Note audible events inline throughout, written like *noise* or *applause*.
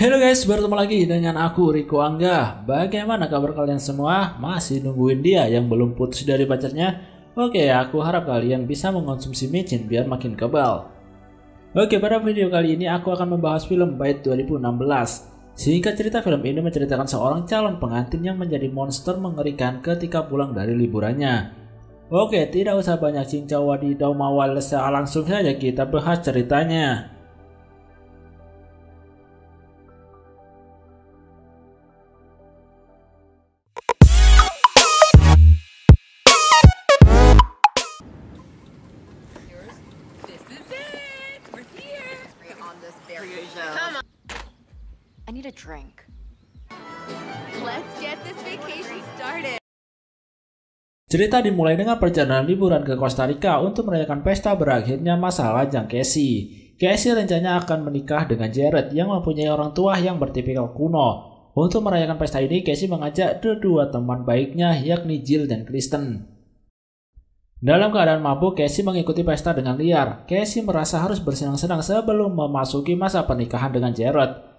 Halo guys, bertemu lagi dengan aku Riko Angga. Bagaimana kabar kalian semua? Masih nungguin dia yang belum putus dari pacarnya? Oke, aku harap kalian bisa mengonsumsi micin biar makin kebal. Oke, pada video kali ini aku akan membahas film Bait 2016. Singkat cerita, film ini menceritakan seorang calon pengantin yang menjadi monster mengerikan ketika pulang dari liburannya. Oke, tidak usah banyak cincau wadidaw mawal langsung saja kita bahas ceritanya. a drink. Let's get this vacation started. Cerita dimulai dengan perjalanan liburan ke Costa Rica untuk merayakan pesta berakhirnya masa lajang Casey. Casey rencananya akan menikah dengan Jared yang mempunyai orang tua yang bertipikal kuno. Untuk merayakan pesta ini, Casey mengajak kedua teman baiknya yakni Jill dan Kristen. Dalam keadaan mabuk, Casey mengikuti pesta dengan liar. Casey merasa harus bersenang-senang sebelum memasuki masa pernikahan dengan Jared.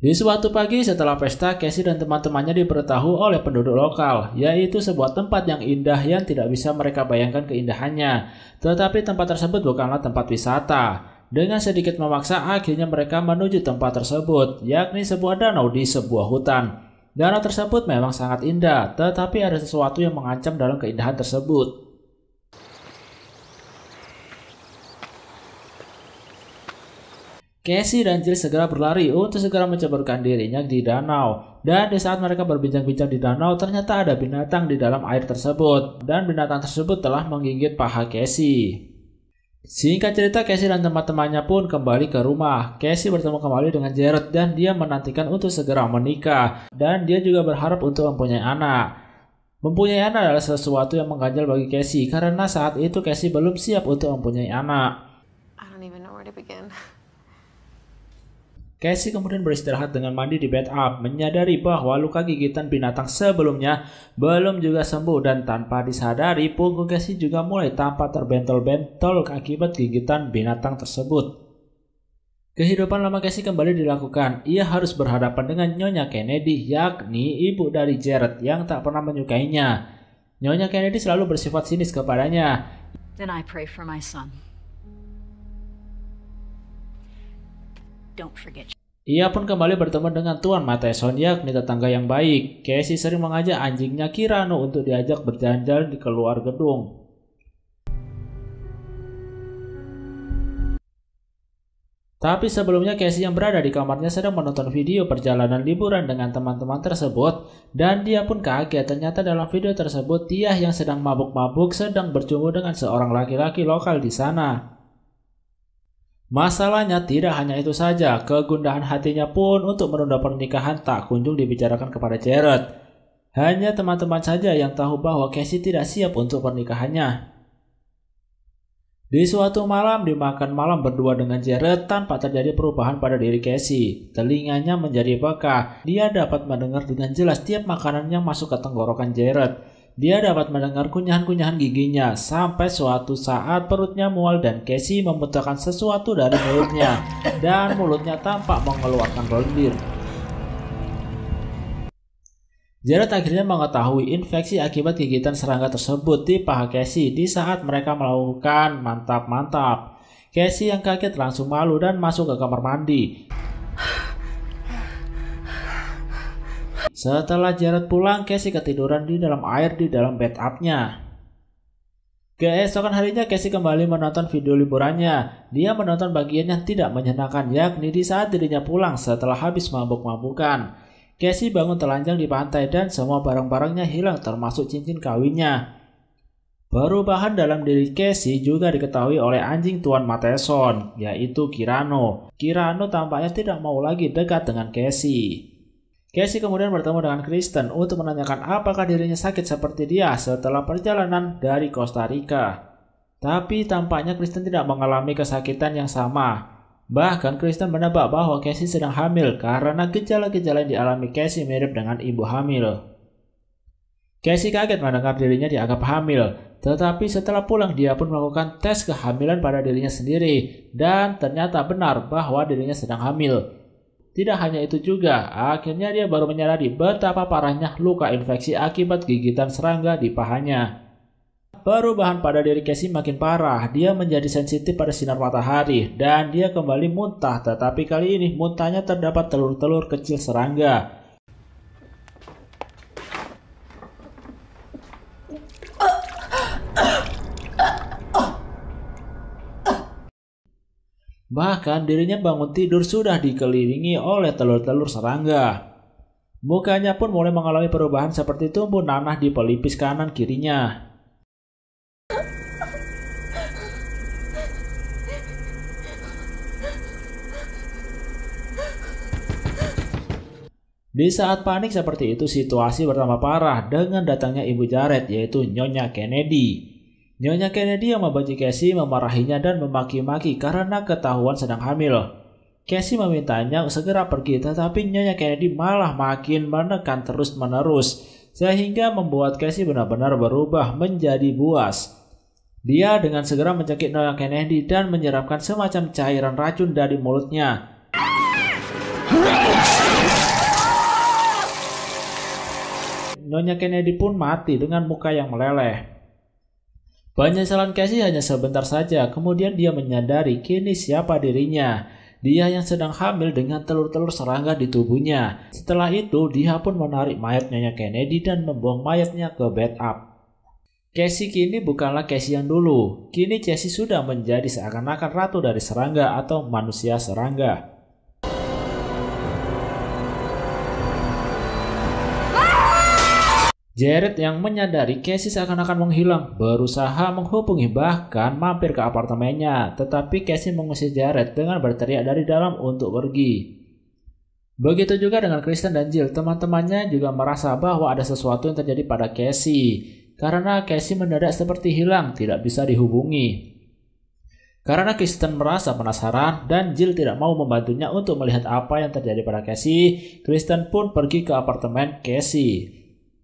Di suatu pagi setelah pesta, Casey dan teman-temannya diberitahu oleh penduduk lokal, yaitu sebuah tempat yang indah yang tidak bisa mereka bayangkan keindahannya. Tetapi tempat tersebut bukanlah tempat wisata. Dengan sedikit memaksa, akhirnya mereka menuju tempat tersebut, yakni sebuah danau di sebuah hutan. Danau tersebut memang sangat indah, tetapi ada sesuatu yang mengancam dalam keindahan tersebut. Casey dan Jill segera berlari untuk segera mencaburkan dirinya di danau. Dan di saat mereka berbincang-bincang di danau, ternyata ada binatang di dalam air tersebut. Dan binatang tersebut telah menggigit paha Casey. Singkat cerita, Casey dan teman-temannya pun kembali ke rumah. Casey bertemu kembali dengan Jared dan dia menantikan untuk segera menikah. Dan dia juga berharap untuk mempunyai anak. Mempunyai anak adalah sesuatu yang mengganjal bagi Casey karena saat itu Casey belum siap untuk mempunyai anak. I don't even know where to begin. *laughs* Casey kemudian beristirahat dengan mandi di bed up, menyadari bahwa luka gigitan binatang sebelumnya belum juga sembuh dan tanpa disadari punggung Casey juga mulai tampak terbentol-bentol akibat gigitan binatang tersebut. Kehidupan lama Casey kembali dilakukan. Ia harus berhadapan dengan Nyonya Kennedy, yakni ibu dari Jared yang tak pernah menyukainya. Nyonya Kennedy selalu bersifat sinis kepadanya. Then I pray for my son. Don't forget. Ia pun kembali bertemu dengan Tuan Mateson yakni tetangga yang baik. Casey sering mengajak anjingnya Kirano untuk diajak berjalan-jalan di keluar gedung. Tapi sebelumnya Casey yang berada di kamarnya sedang menonton video perjalanan liburan dengan teman-teman tersebut dan dia pun kaget ternyata dalam video tersebut Tia yang sedang mabuk-mabuk sedang berjumpa dengan seorang laki-laki lokal di sana. Masalahnya tidak hanya itu saja, kegundahan hatinya pun untuk menunda pernikahan tak kunjung dibicarakan kepada Jared. Hanya teman-teman saja yang tahu bahwa Casey tidak siap untuk pernikahannya. Di suatu malam dimakan malam berdua dengan Jared tanpa terjadi perubahan pada diri Casey. Telinganya menjadi peka. Dia dapat mendengar dengan jelas tiap makanan yang masuk ke tenggorokan Jared. Dia dapat mendengar kunyahan-kunyahan giginya sampai suatu saat perutnya mual dan Casey membutakan sesuatu dari mulutnya dan mulutnya tampak mengeluarkan lendir. Jared akhirnya mengetahui infeksi akibat gigitan serangga tersebut di paha Casey di saat mereka melakukan mantap-mantap. Casey yang kaget langsung malu dan masuk ke kamar mandi. Setelah Jared pulang, Casey ketiduran di dalam air di dalam bathtubnya. Keesokan harinya Casey kembali menonton video liburannya. Dia menonton bagian yang tidak menyenangkan yakni di saat dirinya pulang setelah habis mabuk-mabukan. Casey bangun telanjang di pantai dan semua barang-barangnya hilang termasuk cincin kawinnya. Perubahan dalam diri Casey juga diketahui oleh anjing tuan Mateson, yaitu Kirano. Kirano tampaknya tidak mau lagi dekat dengan Casey. Casey kemudian bertemu dengan Kristen untuk menanyakan apakah dirinya sakit seperti dia setelah perjalanan dari Costa Rica. Tapi tampaknya Kristen tidak mengalami kesakitan yang sama. Bahkan Kristen menebak bahwa Casey sedang hamil karena gejala-gejala yang dialami Casey mirip dengan ibu hamil. Casey kaget mendengar dirinya dianggap hamil, tetapi setelah pulang dia pun melakukan tes kehamilan pada dirinya sendiri dan ternyata benar bahwa dirinya sedang hamil. Tidak hanya itu juga, akhirnya dia baru menyadari betapa parahnya luka infeksi akibat gigitan serangga di pahanya. Perubahan pada diri Casey makin parah, dia menjadi sensitif pada sinar matahari, dan dia kembali muntah tetapi kali ini muntahnya terdapat telur-telur kecil serangga. Bahkan dirinya bangun tidur sudah dikelilingi oleh telur-telur serangga. Mukanya pun mulai mengalami perubahan seperti tumbuh nanah di pelipis kanan kirinya. Di saat panik seperti itu situasi bertambah parah dengan datangnya ibu Jared yaitu Nyonya Kennedy Nyonya Kennedy yang membenci Casey memarahinya dan memaki-maki karena ketahuan sedang hamil. Casey memintanya segera pergi, tetapi Nyonya Kennedy malah makin menekan terus-menerus, sehingga membuat Casey benar-benar berubah menjadi buas. Dia dengan segera mencekik Nyonya Kennedy dan menyerapkan semacam cairan racun dari mulutnya. Nyonya Kennedy pun mati dengan muka yang meleleh. Penyesalan Casey hanya sebentar saja, kemudian dia menyadari kini siapa dirinya. Dia yang sedang hamil dengan telur-telur serangga di tubuhnya. Setelah itu, dia pun menarik mayatnya Nyonya Kennedy dan membuang mayatnya ke bed up. Casey kini bukanlah Casey yang dulu. Kini Casey sudah menjadi seakan-akan ratu dari serangga atau manusia serangga. Jared yang menyadari Casey seakan-akan menghilang, berusaha menghubungi bahkan mampir ke apartemennya, tetapi Casey mengusir Jared dengan berteriak dari dalam untuk pergi. Begitu juga dengan Kristen dan Jill, teman-temannya juga merasa bahwa ada sesuatu yang terjadi pada Casey karena Casey mendadak seperti hilang, tidak bisa dihubungi. Karena Kristen merasa penasaran dan Jill tidak mau membantunya untuk melihat apa yang terjadi pada Casey, Kristen pun pergi ke apartemen Casey.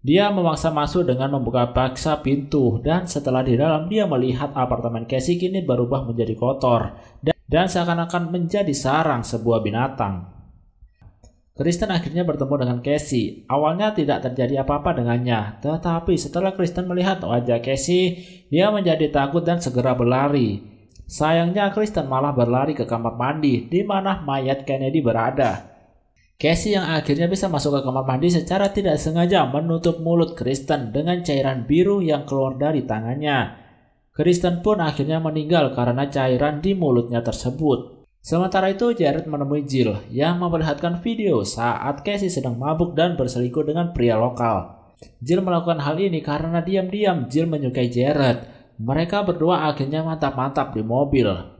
Dia memaksa masuk dengan membuka paksa pintu dan setelah di dalam dia melihat apartemen Casey kini berubah menjadi kotor dan, seakan-akan menjadi sarang sebuah binatang. Kristen akhirnya bertemu dengan Casey. Awalnya tidak terjadi apa-apa dengannya, tetapi setelah Kristen melihat wajah Casey, dia menjadi takut dan segera berlari. Sayangnya Kristen malah berlari ke kamar mandi di mana mayat Kennedy berada. Casey yang akhirnya bisa masuk ke kamar mandi secara tidak sengaja menutup mulut Kristen dengan cairan biru yang keluar dari tangannya. Kristen pun akhirnya meninggal karena cairan di mulutnya tersebut. Sementara itu, Jared menemui Jill yang memperlihatkan video saat Casey sedang mabuk dan berselingkuh dengan pria lokal. Jill melakukan hal ini karena diam-diam Jill menyukai Jared. Mereka berdua akhirnya mantap-mantap di mobil.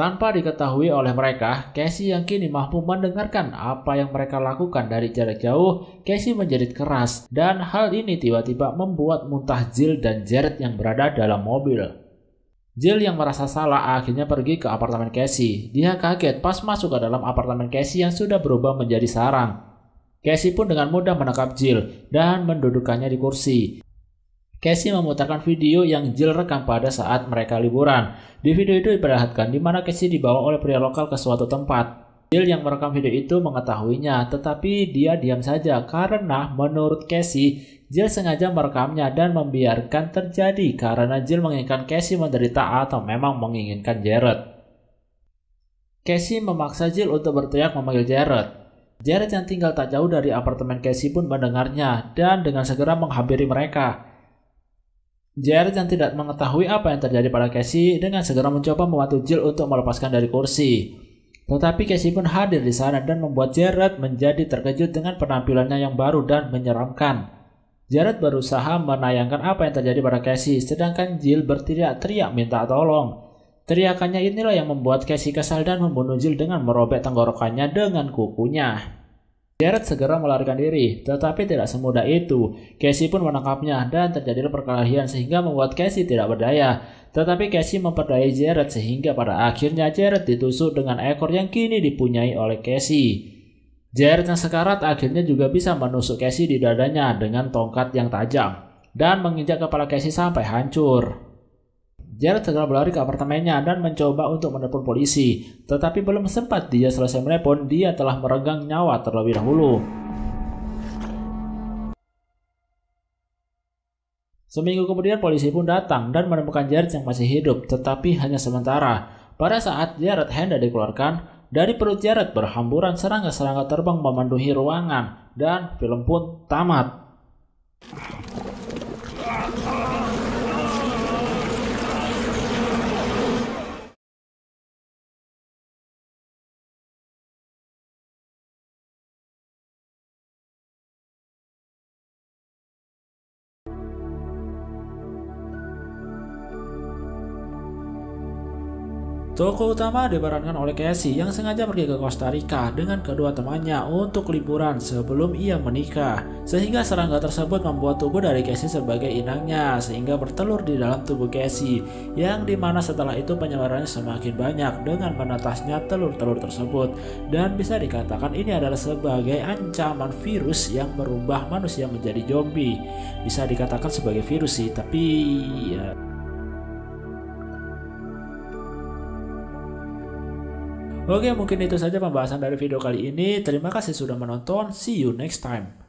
Tanpa diketahui oleh mereka, Casey yang kini mampu mendengarkan apa yang mereka lakukan dari jarak jauh, Casey menjerit keras, dan hal ini tiba-tiba membuat muntah Jill dan Jared yang berada dalam mobil. Jill yang merasa salah akhirnya pergi ke apartemen Casey. Dia kaget pas masuk ke dalam apartemen Casey yang sudah berubah menjadi sarang. Casey pun dengan mudah menangkap Jill dan mendudukkannya di kursi. Casey memutarkan video yang Jill rekam pada saat mereka liburan. Di video itu diperlihatkan di mana Casey dibawa oleh pria lokal ke suatu tempat. Jill yang merekam video itu mengetahuinya, tetapi dia diam saja karena menurut Casey, Jill sengaja merekamnya dan membiarkan terjadi karena Jill menginginkan Casey menderita atau memang menginginkan Jared. Casey memaksa Jill untuk berteriak memanggil Jared. Jared yang tinggal tak jauh dari apartemen Casey pun mendengarnya dan dengan segera menghampiri mereka. Jared yang tidak mengetahui apa yang terjadi pada Casey dengan segera mencoba membantu Jill untuk melepaskan dari kursi. Tetapi Casey pun hadir di sana dan membuat Jared menjadi terkejut dengan penampilannya yang baru dan menyeramkan. Jared berusaha menayangkan apa yang terjadi pada Casey, sedangkan Jill berteriak-teriak minta tolong. Teriakannya inilah yang membuat Casey kesal dan membunuh Jill dengan merobek tenggorokannya dengan kukunya. Jared segera melarikan diri, tetapi tidak semudah itu. Casey pun menangkapnya dan terjadi perkelahian sehingga membuat Casey tidak berdaya. Tetapi Casey memperdaya Jared sehingga pada akhirnya Jared ditusuk dengan ekor yang kini dipunyai oleh Casey. Jared yang sekarat akhirnya juga bisa menusuk Casey di dadanya dengan tongkat yang tajam dan menginjak kepala Casey sampai hancur. Jared segera berlari ke apartemennya dan mencoba untuk menelpon polisi. Tetapi belum sempat dia selesai menelpon, dia telah meregang nyawa terlebih dahulu. Seminggu kemudian polisi pun datang dan menemukan Jared yang masih hidup, tetapi hanya sementara. Pada saat Jared hendak dikeluarkan, dari perut Jared berhamburan serangga-serangga terbang memenuhi ruangan, dan film pun tamat. Toko utama diperankan oleh Casey yang sengaja pergi ke Costa Rica dengan kedua temannya untuk liburan sebelum ia menikah. Sehingga serangga tersebut membuat tubuh dari Casey sebagai inangnya sehingga bertelur di dalam tubuh Casey yang dimana setelah itu penyebarannya semakin banyak dengan menetasnya telur-telur tersebut. Dan bisa dikatakan ini adalah sebagai ancaman virus yang merubah manusia menjadi zombie. Bisa dikatakan sebagai virus sih tapi ya Oke, mungkin itu saja pembahasan dari video kali ini. Terima kasih sudah menonton. See you next time.